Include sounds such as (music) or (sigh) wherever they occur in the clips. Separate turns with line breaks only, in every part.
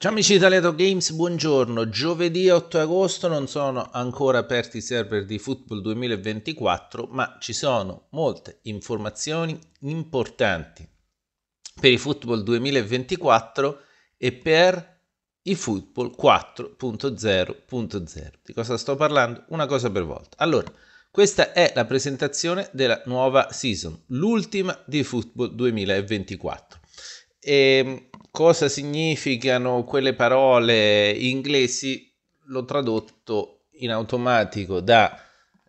Ciao amici di Taleto Games, buongiorno. Giovedì 8 agosto non sono ancora aperti i server di Football 2024, ma ci sono molte informazioni importanti per i Football 2024 e per i Football 4.0.0. Di cosa sto parlando? Una cosa per volta. Allora, questa è la presentazione della nuova season, l'ultima di Football 2024. E ehm, cosa significano quelle parole inglesi? L'ho tradotto in automatico da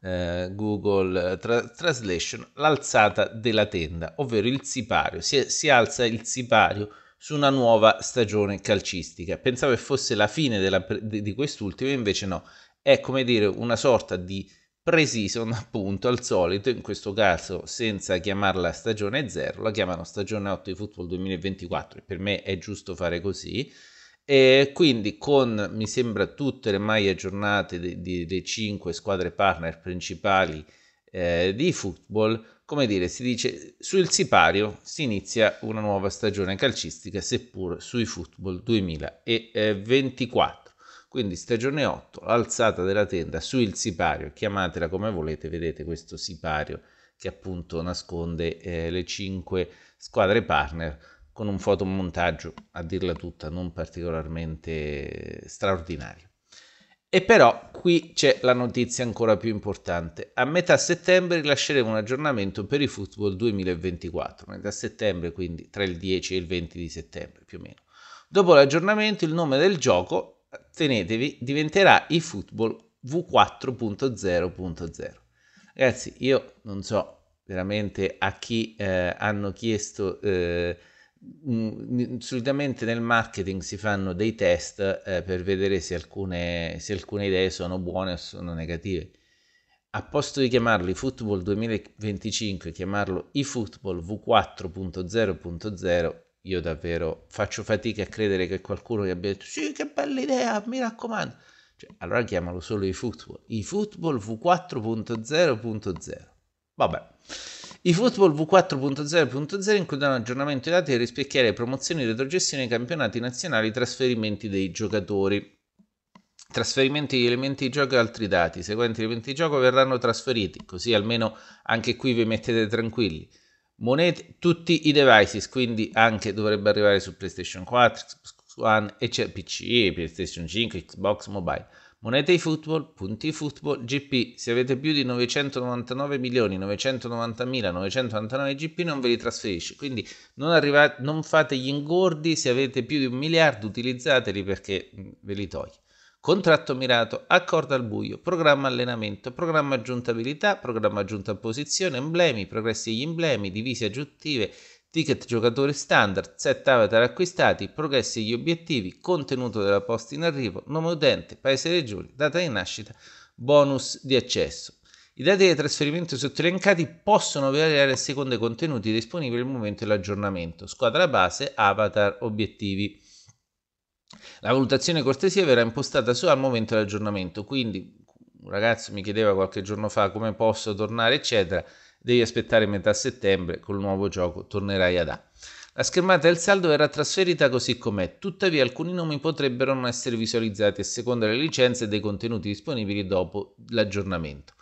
eh, Google tra- Translation, l'alzata della tenda, ovvero il sipario. Si, si alza il sipario su una nuova stagione calcistica. Pensavo che fosse la fine della, di quest'ultima, invece no, è come dire una sorta di pre-season appunto al solito, in questo caso senza chiamarla stagione 0, la chiamano stagione 8 di football 2024 e per me è giusto fare così. E quindi con, mi sembra, tutte le maglie aggiornate delle 5 squadre partner principali eh, di football, come dire, si dice sul sipario si inizia una nuova stagione calcistica, seppur sui football 2024. Quindi stagione 8, l'alzata della tenda su il sipario, chiamatela come volete, vedete questo sipario che appunto nasconde eh, le 5 squadre partner con un fotomontaggio, a dirla tutta, non particolarmente straordinario. E però qui c'è la notizia ancora più importante. A metà settembre rilasceremo un aggiornamento per i football 2024, metà settembre quindi tra il 10 e il 20 di settembre più o meno. Dopo l'aggiornamento il nome del gioco tenetevi, diventerà eFootball V4.0.0. Ragazzi, io non so veramente a chi eh, hanno chiesto... Eh, solitamente nel marketing si fanno dei test eh, per vedere se alcune, se alcune, idee sono buone o sono negative. A posto di chiamarli Football 2025, chiamarlo eFootball V4.0.0 io davvero faccio fatica a credere che qualcuno gli abbia detto sì che bella idea, mi raccomando. Cioè, allora chiamalo solo i football, i football v4.0.0. Vabbè. I football v4.0.0 includono aggiornamento dei dati per rispecchiare promozioni, retrogestioni, campionati nazionali, trasferimenti dei giocatori. Trasferimenti di elementi di gioco e altri dati. I seguenti elementi di gioco verranno trasferiti, così almeno anche qui vi mettete tranquilli monete, tutti i devices, quindi anche dovrebbe arrivare su PlayStation 4, Xbox One, PC, PlayStation 5, Xbox Mobile. Monete di football, punti di football, GP. Se avete più di 999.990.999 GP non ve li trasferisce. Quindi non, arrivate, non fate gli ingordi, se avete più di un miliardo utilizzateli perché mm, ve li toglie contratto mirato, accordo al buio, programma allenamento, programma aggiuntabilità, programma aggiunta posizione, emblemi, progressi degli emblemi, divise aggiuntive, ticket giocatore standard, set avatar acquistati, progressi degli obiettivi, contenuto della posta in arrivo, nome utente, paese regione, data di nascita, bonus di accesso. I dati di trasferimento sottolineati possono variare secondo i contenuti disponibili al momento dell'aggiornamento, squadra base, avatar, obiettivi. La valutazione cortesia verrà impostata solo al momento dell'aggiornamento, quindi un ragazzo mi chiedeva qualche giorno fa come posso tornare, eccetera, devi aspettare metà settembre, col nuovo gioco tornerai ad A. La schermata del saldo verrà trasferita così com'è, tuttavia alcuni nomi potrebbero non essere visualizzati a seconda delle licenze e dei contenuti disponibili dopo l'aggiornamento.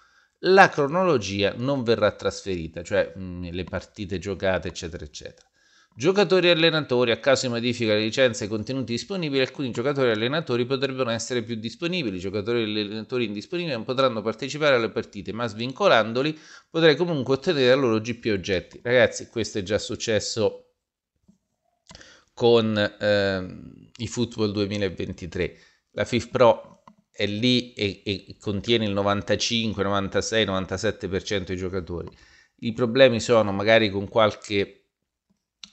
La cronologia non verrà trasferita, cioè mh, mm, le partite giocate, eccetera, eccetera. Giocatori e allenatori, a caso di modifica le licenze e contenuti disponibili, alcuni giocatori e allenatori potrebbero essere più disponibili, giocatori e allenatori indisponibili non potranno partecipare alle partite, ma svincolandoli potrei comunque ottenere dal loro GP oggetti. Ragazzi, questo è già successo con eh, i Football 2023. La FIF Pro è lì e, e contiene il 95, 96, 97% dei giocatori. I problemi sono magari con qualche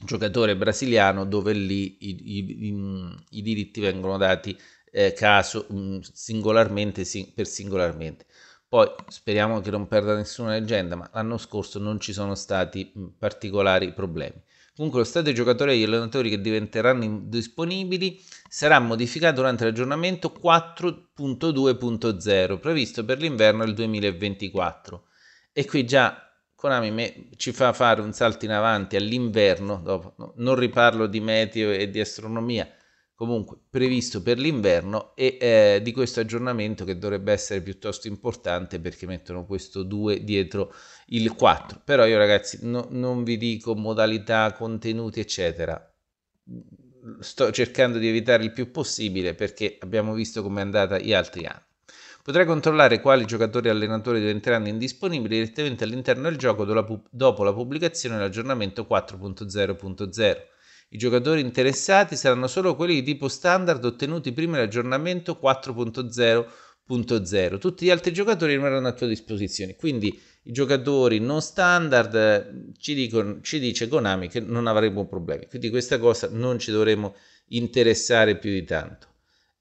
giocatore brasiliano dove lì i, i, i, i diritti vengono dati eh, caso mm, singolarmente sing- per singolarmente. Poi speriamo che non perda nessuna leggenda, ma l'anno scorso non ci sono stati mm, particolari problemi. Comunque lo stato dei giocatori e gli allenatori che diventeranno disponibili sarà modificato durante l'aggiornamento 4.2.0 previsto per l'inverno del 2024. E qui già Konami me, ci fa fare un salto in avanti all'inverno, dopo, no? non riparlo di meteo e di astronomia, comunque previsto per l'inverno e eh, di questo aggiornamento che dovrebbe essere piuttosto importante perché mettono questo 2 dietro il 4. Però io ragazzi no, non vi dico modalità, contenuti eccetera, sto cercando di evitare il più possibile perché abbiamo visto come è andata gli altri anni. Potrai controllare quali giocatori e allenatori diventeranno indisponibili direttamente all'interno del gioco dopo la pubblicazione dell'aggiornamento 4.0.0. I giocatori interessati saranno solo quelli di tipo standard ottenuti prima dell'aggiornamento 4.0.0. Tutti gli altri giocatori rimarranno a tua disposizione. Quindi i giocatori non standard eh, ci, dicono, ci dice Konami che non avremo problemi. Quindi questa cosa non ci dovremo interessare più di tanto.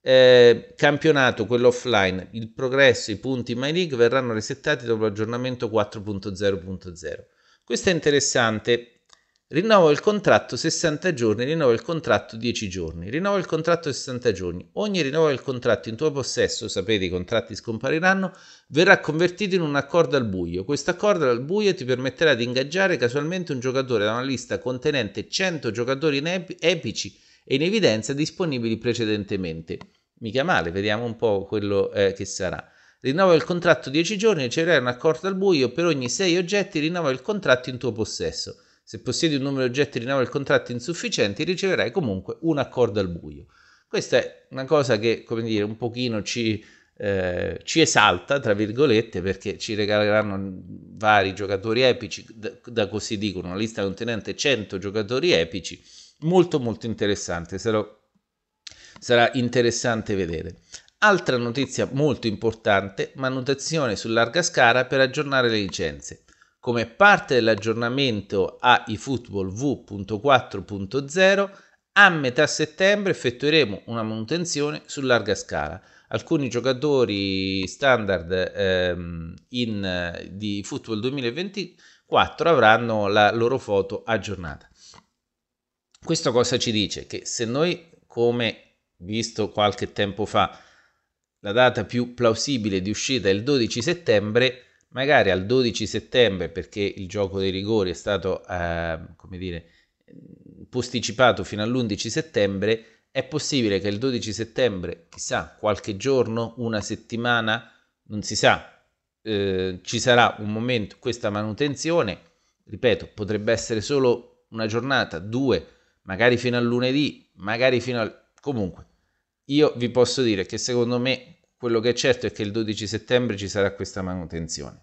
Eh, campionato, quello offline, il progresso, i punti My League verranno resettati dopo l'aggiornamento 4.0.0. Questo è interessante. Rinnovo il contratto 60 giorni, rinnovo il contratto 10 giorni, rinnovo il contratto 60 giorni. Ogni rinnovo del contratto in tuo possesso, sapete i contratti scompariranno, verrà convertito in un accordo al buio. Questo accordo al buio ti permetterà di ingaggiare casualmente un giocatore da una lista contenente 100 giocatori ep- epici e in evidenza disponibili precedentemente mica male, vediamo un po' quello eh, che sarà. Rinnova il contratto 10 giorni, riceverai un accordo al buio per ogni 6 oggetti, rinnova il contratto in tuo possesso. Se possiedi un numero di oggetti rinnova il contratto insufficienti, riceverai comunque un accordo al buio. Questa è una cosa che, come dire, un pochino ci, eh, ci esalta, tra virgolette, perché ci regaleranno vari giocatori epici, da, da così dicono, una lista contenente 100 giocatori epici, molto molto interessante, se lo sarà interessante vedere. Altra notizia molto importante, manutenzione su larga scala per aggiornare le licenze. Come parte dell'aggiornamento a eFootball V.4.0, a metà settembre effettueremo una manutenzione su larga scala. Alcuni giocatori standard ehm, in, di Football 2024 avranno la loro foto aggiornata. Questo cosa ci dice? Che se noi come visto qualche tempo fa, la data più plausibile di uscita è il 12 settembre, magari al 12 settembre, perché il gioco dei rigori è stato, eh, come dire, posticipato fino all'11 settembre, è possibile che il 12 settembre, chissà, qualche giorno, una settimana, non si sa, eh, ci sarà un momento, questa manutenzione, ripeto, potrebbe essere solo una giornata, due, magari fino a lunedì, magari fino al... comunque io vi posso dire che secondo me quello che è certo è che il 12 settembre ci sarà questa manutenzione.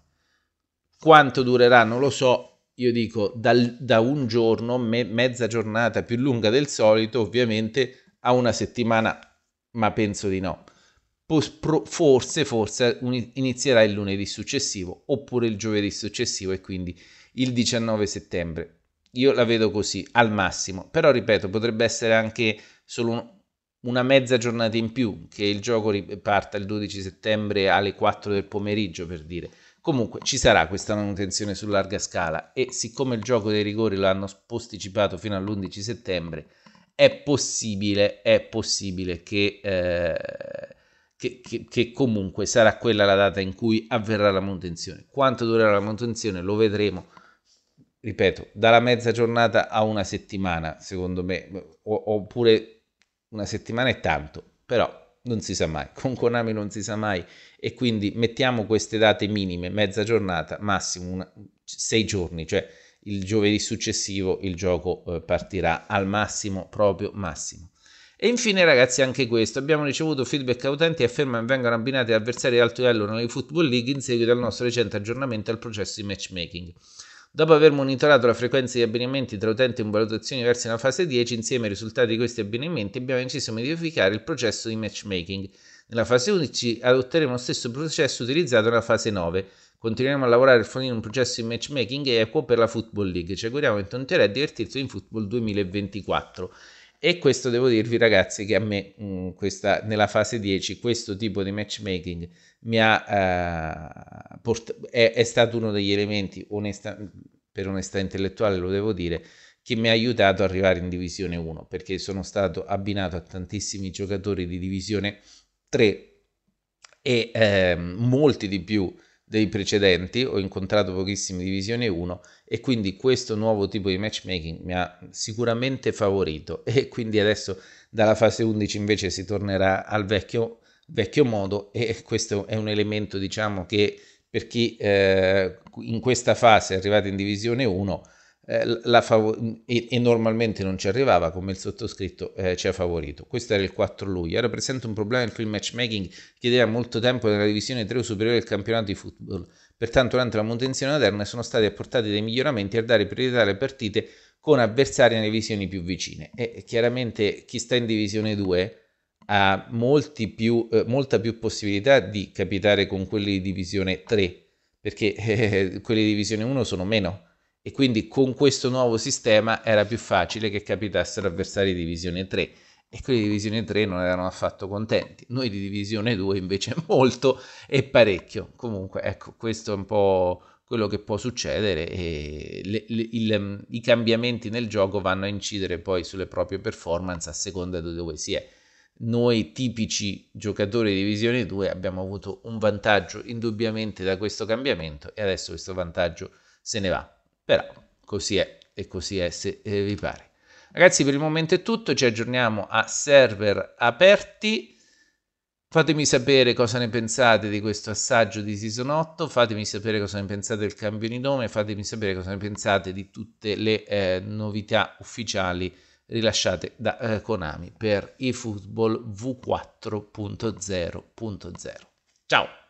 Quanto durerà non lo so, io dico dal, da un giorno, me, mezza giornata più lunga del solito, ovviamente a una settimana, ma penso di no. Forse, forse inizierà il lunedì successivo oppure il giovedì successivo e quindi il 19 settembre. Io la vedo così, al massimo, però ripeto, potrebbe essere anche solo un, una mezza giornata in più, che il gioco riparta il 12 settembre alle 4 del pomeriggio per dire. Comunque ci sarà questa manutenzione su larga scala e siccome il gioco dei rigori l'hanno posticipato fino all'11 settembre, è possibile, è possibile che, eh, che, che, che comunque sarà quella la data in cui avverrà la manutenzione. Quanto durerà la manutenzione lo vedremo ripeto, dalla mezza giornata a una settimana, secondo me, oppure una settimana è tanto, però non si sa mai, con Konami non si sa mai e quindi mettiamo queste date minime, mezza giornata, massimo una, sei giorni, cioè il giovedì successivo il gioco eh, partirà al massimo, proprio massimo. E infine ragazzi anche questo, abbiamo ricevuto feedback utenti e affermano che vengono abbinati avversari di alto livello nelle Football League in seguito al nostro recente aggiornamento al processo di matchmaking. Dopo aver monitorato la frequenza di abbinamenti tra utenti in valutazioni diverse nella fase 10, insieme ai risultati di questi abbinamenti abbiamo deciso di modificare il processo di matchmaking. Nella fase 11 adotteremo lo stesso processo utilizzato nella fase 9. Continueremo a lavorare per fornire un processo di matchmaking equo per la Football League. Ci auguriamo che tonterà a divertirsi in Football 2024. E questo devo dirvi ragazzi che a me mh, mm, questa, nella fase 10 questo tipo di matchmaking mi ha, eh, port- è, è, stato uno degli elementi, onesta, per onestà intellettuale lo devo dire, che mi ha aiutato ad arrivare in Divisione 1 perché sono stato abbinato a tantissimi giocatori di Divisione 3 e eh, molti di più dei precedenti, ho incontrato pochissimi Divisione 1 e quindi questo nuovo tipo di matchmaking mi ha sicuramente favorito (laughs) e quindi adesso dalla fase 11 invece si tornerà al vecchio, vecchio modo e questo è un elemento diciamo che per chi eh, in questa fase è arrivato in Divisione 1 eh, e, e, normalmente non ci arrivava, come il sottoscritto eh, ci ha favorito. Questo era il 4 luglio. Era presente un problema nel film matchmaking che chiedeva molto tempo nella divisione 3 o superiore del campionato di football. Pertanto, durante la manutenzione moderna sono stati apportati dei miglioramenti a dare priorità alle partite con avversari nelle divisioni più vicine. E chiaramente chi sta in divisione 2 ha più, eh, molta più possibilità di capitare con quelli di divisione 3, perché (laughs) eh, quelli di divisione 1 sono meno e quindi con questo nuovo sistema era più facile che capitassero avversari di divisione 3 e quelli di divisione 3 non erano affatto contenti. Noi di divisione 2 invece (laughs) molto e parecchio. Comunque, ecco, questo è un po' quello che può succedere e le, le, il, ehm, i cambiamenti nel gioco vanno a incidere poi sulle proprie performance a seconda di dove si è. Noi tipici giocatori di Divisione 2 abbiamo avuto un vantaggio indubbiamente da questo cambiamento e adesso questo vantaggio se ne va. Però così è e così è se eh, vi pare. Ragazzi, per il momento è tutto, ci aggiorniamo a server aperti. Fatemi sapere cosa ne pensate di questo assaggio di Season 8, fatemi sapere cosa ne pensate del cambio di nome, fatemi sapere cosa ne pensate di tutte le eh, novità ufficiali rilasciate da eh, Konami per eFootball V4.0.0. Ciao!